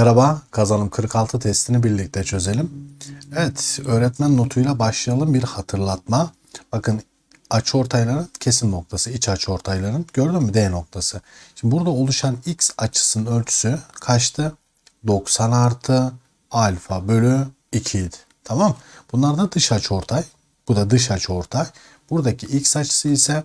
Merhaba, kazanım 46 testini birlikte çözelim. Evet, öğretmen notuyla başlayalım. Bir hatırlatma. Bakın ortayların kesim noktası, iç ortayların gördün mü D noktası. Şimdi burada oluşan X açısının ölçüsü kaçtı? 90 artı alfa bölü 2 idi. Tamam. Bunlar da dış ortay. Bu da dış ortay. Buradaki X açısı ise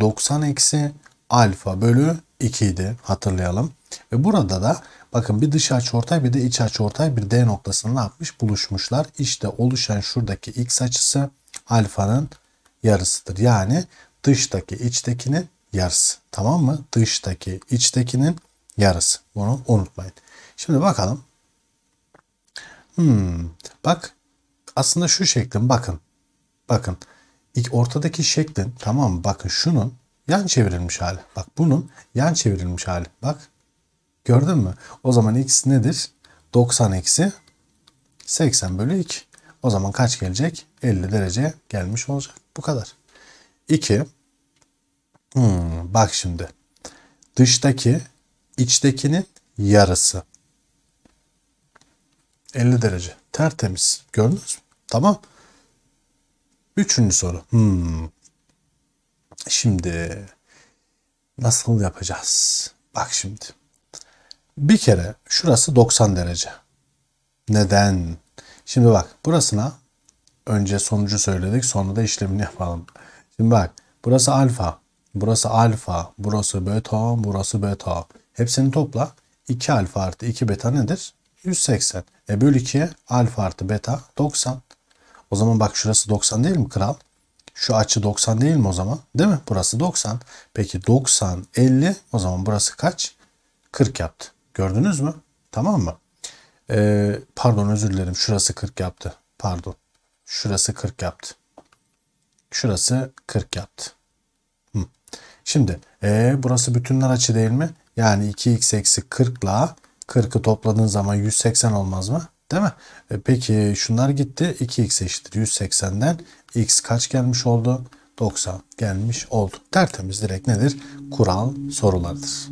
90 eksi alfa bölü 2 idi. Hatırlayalım. Ve burada da bakın bir dış açı ortay bir de iç açı ortay bir D noktasını ne yapmış? Buluşmuşlar. İşte oluşan şuradaki X açısı alfanın yarısıdır. Yani dıştaki içtekinin yarısı. Tamam mı? Dıştaki içtekinin yarısı. Bunu unutmayın. Şimdi bakalım. Hmm, bak aslında şu şeklin bakın. Bakın. İlk ortadaki şeklin tamam mı? Bakın şunun yan çevrilmiş hali. Bak bunun yan çevrilmiş hali. Bak Gördün mü? O zaman x nedir? 90 eksi 80 bölü 2. O zaman kaç gelecek? 50 derece gelmiş olacak. Bu kadar. 2. Hmm, bak şimdi. Dıştaki içtekinin yarısı. 50 derece. Tertemiz. Gördünüz mü? Tamam. Üçüncü soru. Hmm. Şimdi nasıl yapacağız? Bak şimdi. Bir kere şurası 90 derece. Neden? Şimdi bak burasına önce sonucu söyledik sonra da işlemini yapalım. Şimdi bak burası alfa, burası alfa, burası beta, burası beta. Hepsini topla. 2 alfa artı 2 beta nedir? 180. E böl 2'ye alfa artı beta 90. O zaman bak şurası 90 değil mi kral? Şu açı 90 değil mi o zaman? Değil mi? Burası 90. Peki 90, 50 o zaman burası kaç? 40 yaptı. Gördünüz mü? Tamam mı? Ee, pardon özür dilerim. Şurası 40 yaptı. Pardon. Şurası 40 yaptı. Şurası 40 yaptı. Hı. Şimdi ee, burası bütünler açı değil mi? Yani 2x eksi 40 ile 40'ı topladığın zaman 180 olmaz mı? Değil mi? E, peki şunlar gitti. 2x eşittir 180'den x kaç gelmiş oldu? 90 gelmiş oldu. Tertemiz direkt nedir? Kural sorulardır.